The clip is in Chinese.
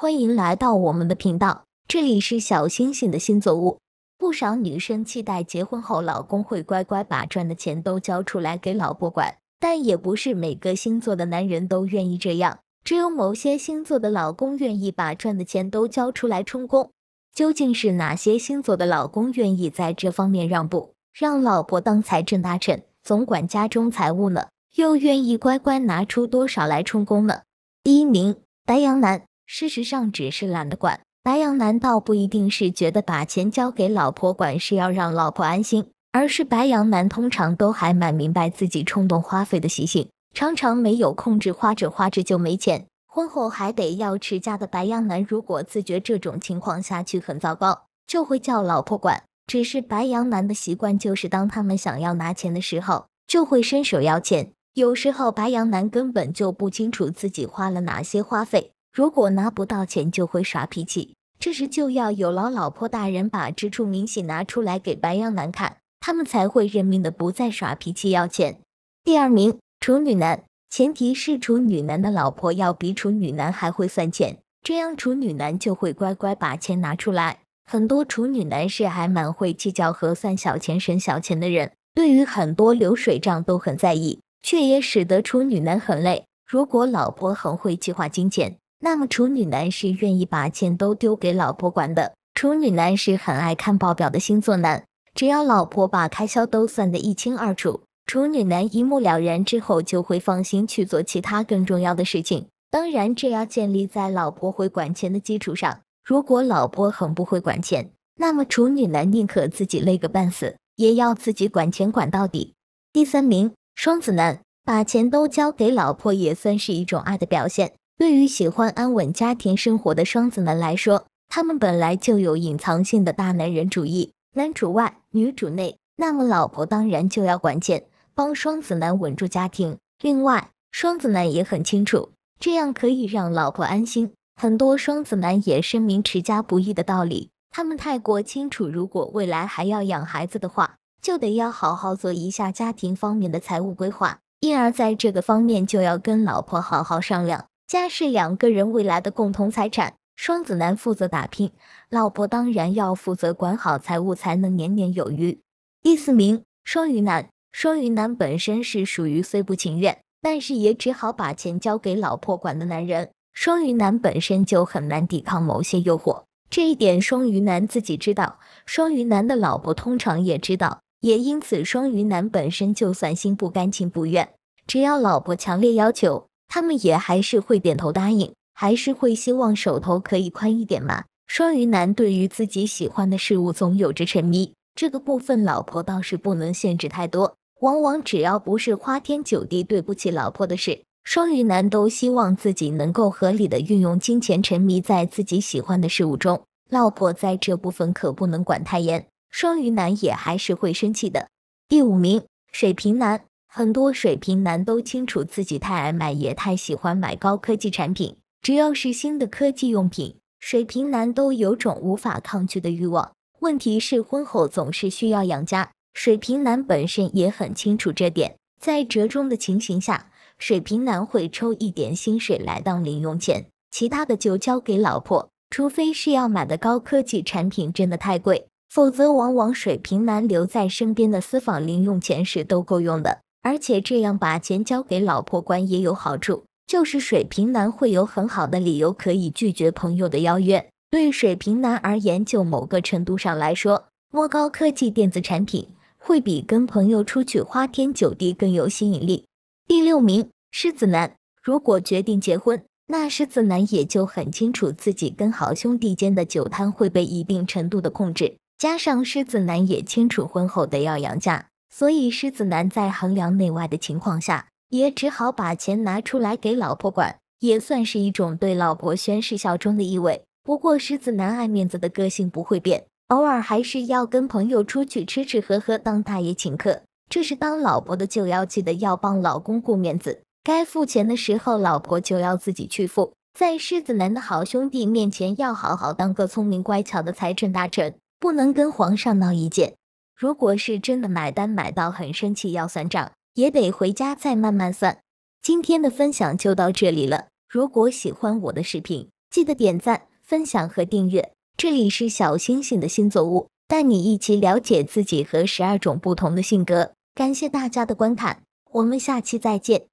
欢迎来到我们的频道，这里是小星星的星座屋。不少女生期待结婚后老公会乖乖把赚的钱都交出来给老婆管，但也不是每个星座的男人都愿意这样。只有某些星座的老公愿意把赚的钱都交出来充公。究竟是哪些星座的老公愿意在这方面让步，让老婆当财政大臣，总管家中财务呢？又愿意乖乖拿出多少来充公呢？第一名，白羊男。事实上，只是懒得管。白羊男倒不一定是觉得把钱交给老婆管是要让老婆安心，而是白羊男通常都还蛮明白自己冲动花费的习性，常常没有控制花着花着就没钱。婚后还得要持家的白羊男，如果自觉这种情况下去很糟糕，就会叫老婆管。只是白羊男的习惯就是，当他们想要拿钱的时候，就会伸手要钱。有时候，白羊男根本就不清楚自己花了哪些花费。如果拿不到钱就会耍脾气，这时就要有劳老婆大人把支出明细拿出来给白羊男看，他们才会认命的不再耍脾气要钱。第二名处女男，前提是处女男的老婆要比处女男还会算钱，这样处女男就会乖乖把钱拿出来。很多处女男是还蛮会计较和算小钱、省小钱的人，对于很多流水账都很在意，却也使得处女男很累。如果老婆很会计划金钱。那么，处女男是愿意把钱都丢给老婆管的。处女男是很爱看报表的星座男，只要老婆把开销都算得一清二楚，处女男一目了然之后，就会放心去做其他更重要的事情。当然，这要建立在老婆会管钱的基础上。如果老婆很不会管钱，那么处女男宁可自己累个半死，也要自己管钱管到底。第三名，双子男把钱都交给老婆，也算是一种爱的表现。对于喜欢安稳家庭生活的双子男来说，他们本来就有隐藏性的大男人主义，男主外女主内，那么老婆当然就要管钱，帮双子男稳住家庭。另外，双子男也很清楚，这样可以让老婆安心。很多双子男也声明持家不易的道理，他们太过清楚，如果未来还要养孩子的话，就得要好好做一下家庭方面的财务规划，因而在这个方面就要跟老婆好好商量。家是两个人未来的共同财产，双子男负责打拼，老婆当然要负责管好财务，才能年年有余。第四名，双鱼男，双鱼男本身是属于虽不情愿，但是也只好把钱交给老婆管的男人。双鱼男本身就很难抵抗某些诱惑，这一点双鱼男自己知道，双鱼男的老婆通常也知道，也因此双鱼男本身就算心不甘情不愿，只要老婆强烈要求。他们也还是会点头答应，还是会希望手头可以宽一点嘛。双鱼男对于自己喜欢的事物总有着沉迷，这个部分老婆倒是不能限制太多。往往只要不是花天酒地、对不起老婆的事，双鱼男都希望自己能够合理的运用金钱，沉迷在自己喜欢的事物中。老婆在这部分可不能管太严，双鱼男也还是会生气的。第五名，水瓶男。很多水瓶男都清楚自己太爱买，也太喜欢买高科技产品。只要是新的科技用品，水瓶男都有种无法抗拒的欲望。问题是婚后总是需要养家，水瓶男本身也很清楚这点。在折中的情形下，水瓶男会抽一点薪水来当零用钱，其他的就交给老婆。除非是要买的高科技产品真的太贵，否则往往水瓶男留在身边的私房零用钱是都够用的。而且这样把钱交给老婆管也有好处，就是水瓶男会有很好的理由可以拒绝朋友的邀约。对水瓶男而言，就某个程度上来说，摸高科技电子产品会比跟朋友出去花天酒地更有吸引力。第六名，狮子男。如果决定结婚，那狮子男也就很清楚自己跟好兄弟间的酒摊会被一定程度的控制，加上狮子男也清楚婚后得要养家。所以狮子男在衡量内外的情况下，也只好把钱拿出来给老婆管，也算是一种对老婆宣誓效忠的意味。不过狮子男爱面子的个性不会变，偶尔还是要跟朋友出去吃吃喝喝，当大爷请客。这是当老婆的就要记得要帮老公顾面子，该付钱的时候，老婆就要自己去付。在狮子男的好兄弟面前，要好好当个聪明乖巧的财政大臣，不能跟皇上闹意见。如果是真的买单买到很生气要算账，也得回家再慢慢算。今天的分享就到这里了。如果喜欢我的视频，记得点赞、分享和订阅。这里是小星星的星座屋，带你一起了解自己和十二种不同的性格。感谢大家的观看，我们下期再见。